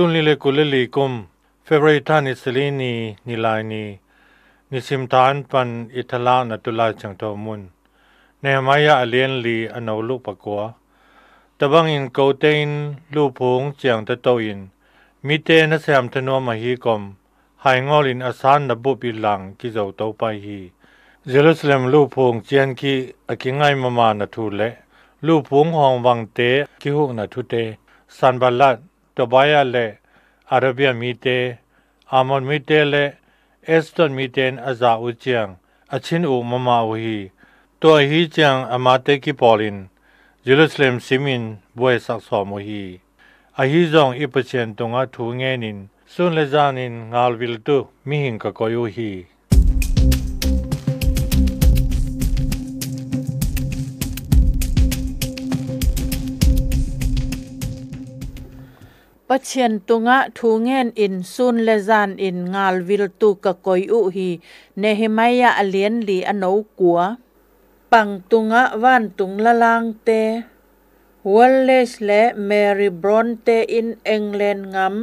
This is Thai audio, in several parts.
ตุนลิเลกุลลีกุม เฟเวริตานิสลีนีนิลายนี นิสิมทานปันอิทลานตุลาจังโตมุนเนมายาอเลียนลีอโนลุปกัวตะบังอินโกเตนลูพงเจียงตะโตอินมิเตนสแซมทนวมหีกมหงอลินอสานนบุปิลังกิโจโตไปฮีเยรูซาเล็มลูพงเจียนคีอกิงายมามานทูเลลูพงหองวังเตกิหุนทุเตสันบัลลัด Tobiah le Arabia mite Amon mite le Eston miten aza uchiang achin u mama uhi to hi chang amate ki polin Jerusalem simin bue sak so muhi ahi zong ipachen tonga thu ngenin sun le zanin ngal vil tu mihin ka koyuhi ปะเชียนตุงะทูเงนอินซุนเลจานอินงาลวิลตุกะกอยอุฮีเนเฮมายะอเลียนลีอโนกัวปังตุงะว่านตุงละลางเตวอลเลสและแมริบรอนเตอินเองเลนงัม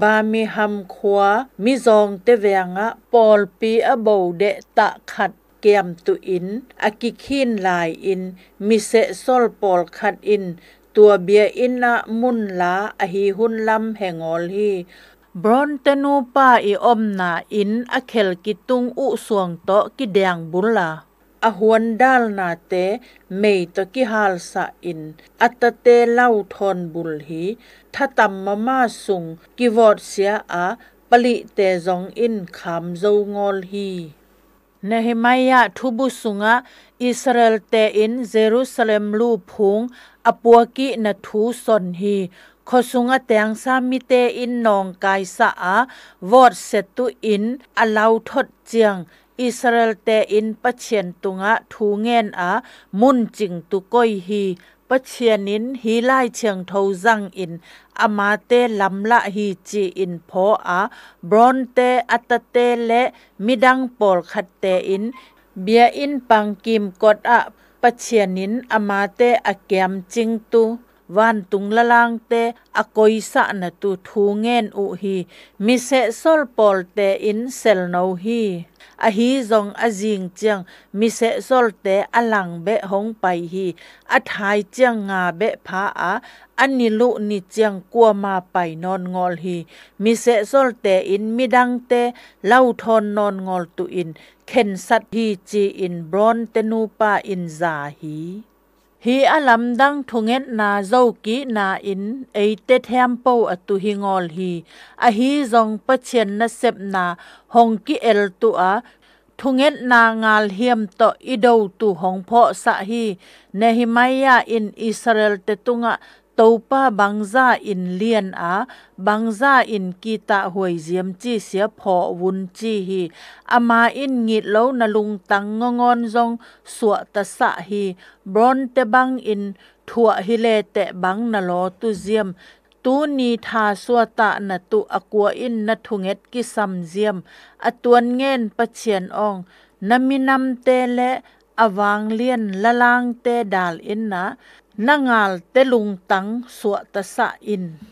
บามิฮัมขวามิซองเตเวงะปอลปีอโบเดตะขัดเกียมตุอินอากิคินลายอินมิเซซอลปอลขัดอินตัวเบียอินนะมุนลาอะฮีฮุนลำแห่งออลฮีบรอนเตนูปาอีอมนาอินอะเคลกิตุงอุสวงตะกิแดงบุนลาอะฮวนดาลนาเตเมยตะกิฮาลสะอินอัตตะเตเล่าทอนบุลฮีถ้าตำมามาสุงกิวอดเสียอะปลิเตจองอินคำโจงอลฮีนเฮมายทุบุสุงะอิสราเอลเตอินเยรูซาเล็มลูพุงอปัวกีนทูสนฮีขสุงอแตงสามิเตอินนองกายสะอาวอดเซตุอินอลาวทดเจียง อิสราเอลเตอินปะเชียนตุงะทูเงนอามุนจิงตุก้อยฮีปะเชียนินฮีไลเชียงทาจังอินอามาเตลำละฮีจีอินพออาบรอนเตอัตเตและมิดังปอลขัดเตอิน เบียอินปังกิมกดอะปะเชียนินอมาเตอเกมจิงตุวันตุงละลางเตอะกอยสะนะตุทูเงนอุฮีมิเสซอลปอลเตอินเซลโนฮีอะฮีจองอะจิงจังมิเสซอลเตอะลังเบฮงไปฮีอะทายจังงาเบพาอะอันนีลุนีเจียงกัวมาไปนอนงอลฮีมิเสซอลเตอินมิดังเตเล่าทอนนอนงอลตุอินเข็นสัตฮีจีอินบรอ hi alam dang thunget na zo ki na in ei te them po atu hi ngol hi a hi zong pa chen na sep na hong ki el tu a thunget na ngal hiam to ido tu hong pho sa hi ne hi maya in israel te tunga topa bangza in lian a bangza in kita huai ziam chi sia pho wun chi hi ama in ngit lo na lung tang ngon zong suwa ta sa hi bron te bang in thua hi le te bang na lo tu ziam tu ni tha suwa ta na tu akwa in na thunget ki sam ziam atuan ngen pachian ong naminam te le awang lian lalang te dal in na nangal telung tang suwa ta sa in